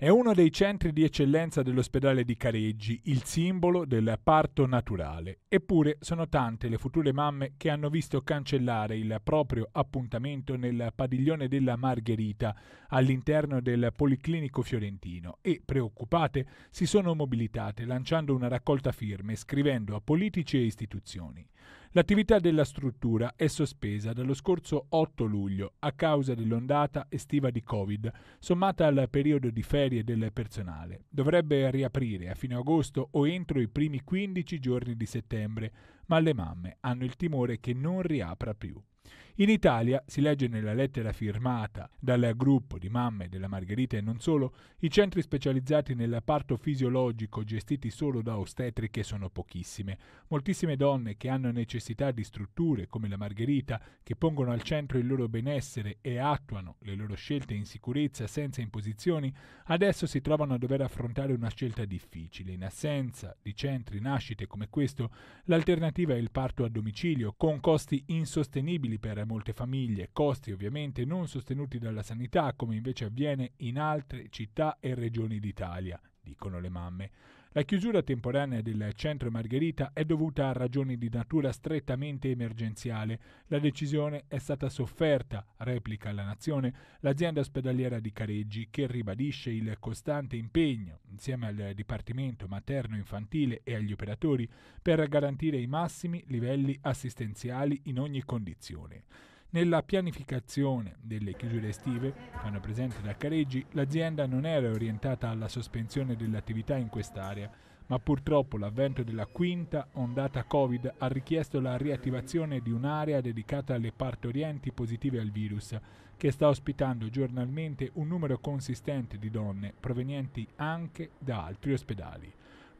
È uno dei centri di eccellenza dell'ospedale di Careggi, il simbolo del parto naturale. Eppure sono tante le future mamme che hanno visto cancellare il proprio appuntamento nel padiglione della Margherita all'interno del Policlinico Fiorentino e, preoccupate, si sono mobilitate lanciando una raccolta firme scrivendo a politici e istituzioni. L'attività della struttura è sospesa dallo scorso 8 luglio a causa dell'ondata estiva di Covid, sommata al periodo di ferie del personale. Dovrebbe riaprire a fine agosto o entro i primi 15 giorni di settembre, ma le mamme hanno il timore che non riapra più. In Italia, si legge nella lettera firmata dal gruppo di mamme della Margherita e non solo, i centri specializzati nel parto fisiologico gestiti solo da ostetriche sono pochissime. Moltissime donne che hanno necessità di strutture come la Margherita, che pongono al centro il loro benessere e attuano le loro scelte in sicurezza senza imposizioni, adesso si trovano a dover affrontare una scelta difficile. In assenza di centri nascite come questo, l'alternativa è il parto a domicilio, con costi insostenibili per molte famiglie, costi ovviamente non sostenuti dalla sanità come invece avviene in altre città e regioni d'Italia, dicono le mamme. La chiusura temporanea del centro Margherita è dovuta a ragioni di natura strettamente emergenziale. La decisione è stata sofferta, replica la Nazione, l'azienda ospedaliera di Careggi, che ribadisce il costante impegno insieme al Dipartimento Materno-Infantile e agli operatori per garantire i massimi livelli assistenziali in ogni condizione. Nella pianificazione delle chiusure estive, quando presente da Careggi, l'azienda non era orientata alla sospensione dell'attività in quest'area, ma purtroppo l'avvento della quinta ondata Covid ha richiesto la riattivazione di un'area dedicata alle partorienti positive al virus, che sta ospitando giornalmente un numero consistente di donne provenienti anche da altri ospedali.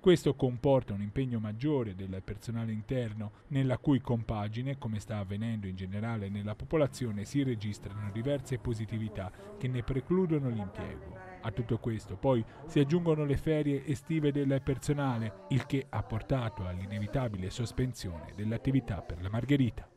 Questo comporta un impegno maggiore del personale interno, nella cui compagine, come sta avvenendo in generale nella popolazione, si registrano diverse positività che ne precludono l'impiego. A tutto questo poi si aggiungono le ferie estive del personale, il che ha portato all'inevitabile sospensione dell'attività per la Margherita.